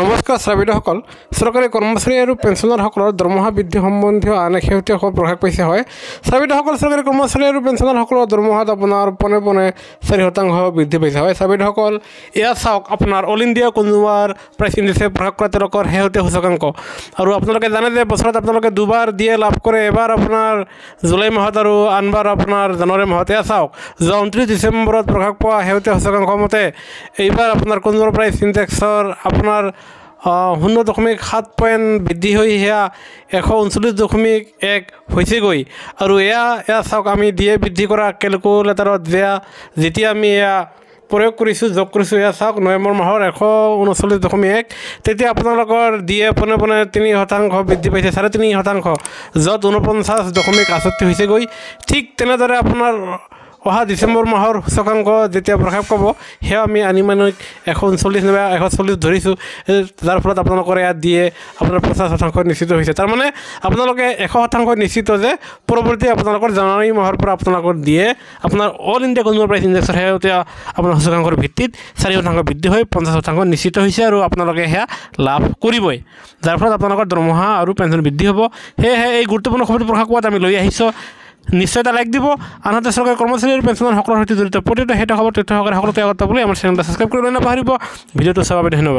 নমস্কাৰ শ্ৰাৱিদসকল চৰকাৰী কৰ্মচাৰী আৰু পেঞ্চনাৰসকলৰ দৰমহা বৃদ্ধি সম্বন্ধীয় আন এক শেহতীয়াসকল প্ৰকাশ পাইছে হয় শ্ৰাৱিদসকল চৰকাৰী কৰ্মচাৰী আৰু পেঞ্চনাৰসকলৰ দৰমহাত আপোনাৰ পোনে পোনে চাৰি শতাংশ বৃদ্ধি পাইছে হয় শ্ৰাৱিদসকল এয়া চাওক আপোনাৰ অল ইণ্ডিয়া কনজুমাৰ প্ৰাইচ ইণ্ডেক্সে প্ৰকাশ কৰা তেওঁলোকৰ শেহতীয়া সূচকাংক আৰু আপোনালোকে জানে যে বছৰত আপোনালোকে দুবাৰ দিয়ে লাভ কৰে এবাৰ আপোনাৰ জুলাই মাহত আৰু আনবাৰ আপোনাৰ জানুৱাৰী মাহত এয়া চাওক যোৱা ঊনত্ৰিছ ডিচেম্বৰত প্ৰকাশ পোৱা শেহতীয়া সূচকাংশ মতে এইবাৰ আপোনাৰ কনজুমাৰ প্ৰাইচ ইণ্ডেক্সৰ আপোনাৰ শূন্য দশমিক সাত পইণ্ট বৃদ্ধি হৈ সেয়া এশ ঊনচল্লিছ দশমিক এক হৈছেগৈ আৰু এয়া এয়া চাওক আমি দিয়ে বৃদ্ধি কৰা কেলকুলেটাৰত যেয়া যেতিয়া আমি এয়া প্ৰয়োগ কৰিছোঁ যোগ কৰিছোঁ এয়া চাওক নৱেম্বৰ মাহৰ এশ ঊনচল্লিছ দশমিক এক তেতিয়া আপোনালোকৰ ডি এ পোনে পোনে তিনি শতাংশ বৃদ্ধি পাইছে চাৰে তিনি শতাংশ য'ত ঊনপঞ্চাছ দশমিক আছত্তি হৈছেগৈ ঠিক তেনেদৰে আপোনাৰ অহা ডিচেম্বৰ মাহৰ সূচকাংক যেতিয়া প্ৰকাশ পাব সেয়া আমি আনি মানে এশ ঊনচল্লিছ নাইবা এশ চল্লিছ ধৰিছোঁ যাৰ ফলত আপোনালোকৰ ইয়াত দিয়ে আপোনাৰ পঞ্চাছ শতাংশ নিশ্চিত হৈছে তাৰমানে আপোনালোকে এশ শতাংশ নিশ্চিত যে পৰৱৰ্তী আপোনালোকৰ জানুৱাৰী মাহৰ পৰা আপোনালোকৰ দিয়ে আপোনাৰ অল ইণ্ডিয়া কনজুমাৰ প্ৰাইচ ইণ্ডেক্সৰ সেয়া এতিয়া আপোনাৰ সূচকাংকৰ ভিত্তিত চাৰি শতাংশ বৃদ্ধি হৈ পঞ্চাছ শতাংশ নিশ্চিত হৈছে আৰু আপোনালোকে সেয়া লাভ কৰিবই যাৰ ফলত আপোনালোকৰ দৰমহা আৰু পেঞ্চন বৃদ্ধি হ'ব সেয়েহে এই গুৰুত্বপূৰ্ণ খবৰটো প্ৰকাশ কৰাত আমি লৈ আহিছোঁ নিশ্চয় এটা লাইক দিব আনহাতে চৰকাৰী কৰ্মচাৰী আৰু পেঞ্চনৰ সকলৰ সৈতে জড়িত প্ৰতিটো সেইটো খবৰ তথ্য সকলো আমাৰ চেনেলটো ছাবস্ক্ৰাইব কৰিবলৈ নাপাহৰিব ভিডিঅ'টো চোৱাৰ ধন্যবাদ